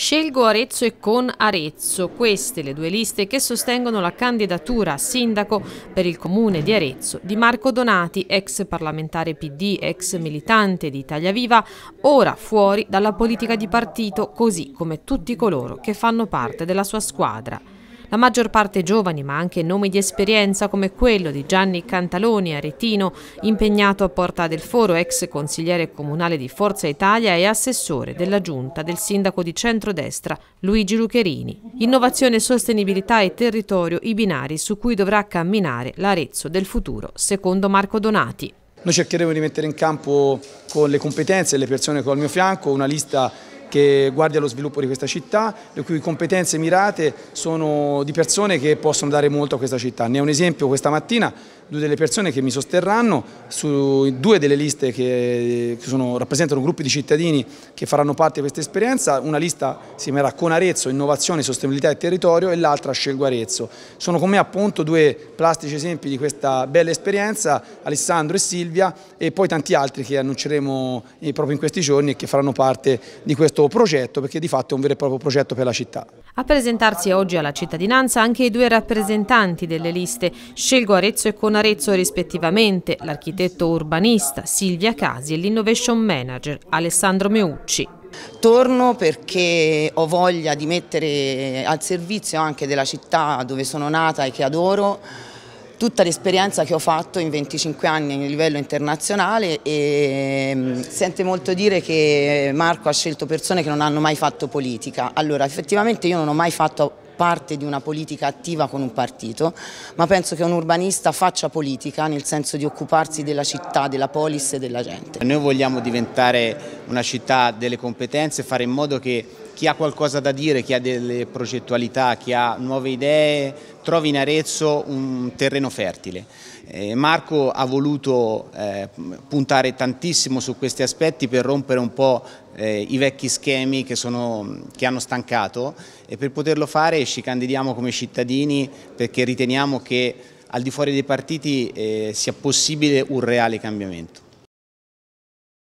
Scelgo Arezzo e con Arezzo, queste le due liste che sostengono la candidatura a sindaco per il comune di Arezzo di Marco Donati, ex parlamentare PD, ex militante di Italia Viva, ora fuori dalla politica di partito, così come tutti coloro che fanno parte della sua squadra la maggior parte giovani ma anche nomi di esperienza come quello di Gianni Cantaloni, aretino, impegnato a Porta del Foro, ex consigliere comunale di Forza Italia e assessore della giunta del sindaco di centrodestra Luigi Lucherini. Innovazione, sostenibilità e territorio i binari su cui dovrà camminare l'Arezzo del futuro, secondo Marco Donati. Noi cercheremo di mettere in campo con le competenze e le persone che ho al mio fianco una lista che guardi allo sviluppo di questa città, le cui competenze mirate sono di persone che possono dare molto a questa città. Ne è un esempio questa mattina, due delle persone che mi sosterranno su due delle liste che, sono, rappresentano gruppi di cittadini che faranno parte di questa esperienza, una lista si chiamerà Con Arezzo, Innovazione, Sostenibilità e Territorio e l'altra Scelgo Arezzo. Sono con me appunto due plastici esempi di questa bella esperienza, Alessandro e Silvia e poi tanti altri che annunceremo eh, proprio in questi giorni e che faranno parte di questo questo progetto perché di fatto è un vero e proprio progetto per la città. A presentarsi oggi alla cittadinanza anche i due rappresentanti delle liste Scelgo Arezzo e Con Arezzo rispettivamente, l'architetto urbanista Silvia Casi e l'innovation manager Alessandro Meucci. Torno perché ho voglia di mettere al servizio anche della città dove sono nata e che adoro tutta l'esperienza che ho fatto in 25 anni a livello internazionale e mm, sente molto dire che Marco ha scelto persone che non hanno mai fatto politica. Allora, effettivamente io non ho mai fatto parte di una politica attiva con un partito, ma penso che un urbanista faccia politica nel senso di occuparsi della città, della polis e della gente. Noi vogliamo diventare una città delle competenze, fare in modo che chi ha qualcosa da dire, chi ha delle progettualità, chi ha nuove idee, trovi in Arezzo un terreno fertile. Eh, Marco ha voluto eh, puntare tantissimo su questi aspetti per rompere un po' eh, i vecchi schemi che, sono, che, hanno stancato e per poterlo fare ci candidiamo come cittadini perché riteniamo che al di fuori dei partiti eh, sia possibile un reale cambiamento.